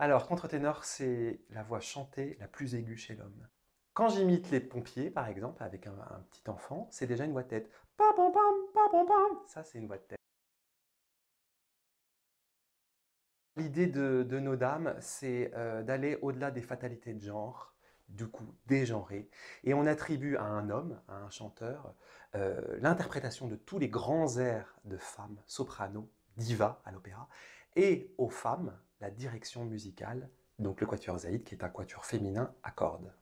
Alors, contre-ténor, c'est la voix chantée la plus aiguë chez l'homme. Quand j'imite les pompiers, par exemple, avec un, petit enfant, c'est déjà une voix de tête. Pam, Ça, c'est une voix de tête. L'idée de, nos dames, c'est euh, d'aller au-delà des fatalités de genre, du coup dégenrées, et on attribue à un homme, à un chanteur, euh, l'interprétation de tous les grands airs de femmes, soprano, diva à l'opéra, et aux femmes, la direction musicale, donc le quatuor Zaïd qui est un quatuor féminin à cordes.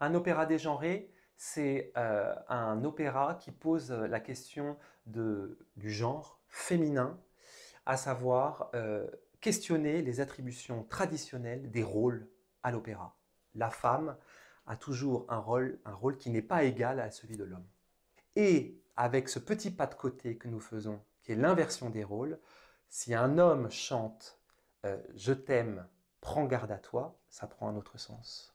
Un opéra dégenré, c'est euh, un opéra qui pose euh, la question du genre féminin, à savoir euh, questionner les attributions traditionnelles des rôles à l'opéra. La femme a toujours un rôle, un rôle qui n'est pas égal à celui de l'homme. Et avec ce petit pas de côté que nous faisons l'inversion des rôles. Si un homme chante euh, Je t'aime, prends garde à toi, ça prend un autre sens.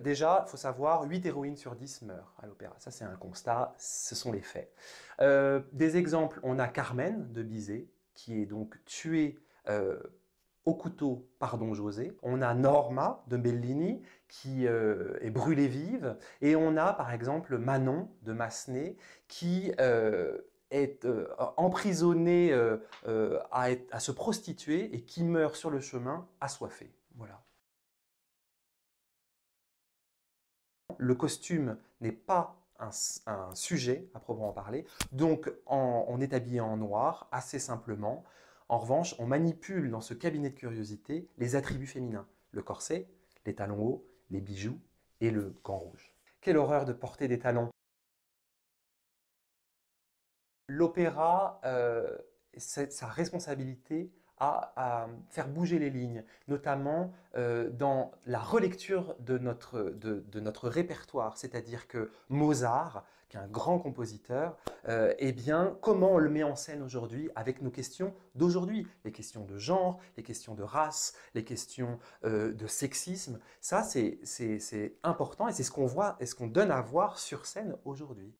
Déjà, il faut savoir, 8 héroïnes sur 10 meurent à l'opéra. Ça, c'est un constat, ce sont les faits. Euh, des exemples, on a Carmen de Bizet, qui est donc tuée euh, au couteau pardon José, on a Norma de Bellini qui euh, est brûlée vive, et on a par exemple Manon de Massenet qui euh, est euh, emprisonnée à, se prostituer et qui meurt sur le chemin assoiffée. Voilà. Le costume n'est pas un, sujet à proprement parler. Donc, on est habillé en noir, assez simplement. En revanche, on manipule dans ce cabinet de curiosité les attributs féminins, le corset, les talons hauts, les bijoux et le gant rouge. Quelle horreur de porter des talons L'opéra, euh, sa responsabilité à, faire bouger les lignes, notamment euh, dans la relecture de notre, de, notre répertoire, c'est-à-dire que Mozart, qui est un grand compositeur, euh, eh bien, comment on le met en scène aujourd'hui avec nos questions d'aujourd'hui, les questions de genre, les questions de race, les questions euh, de sexisme, ça c'est important et c'est ce qu'on voit et ce qu'on donne à voir sur scène aujourd'hui.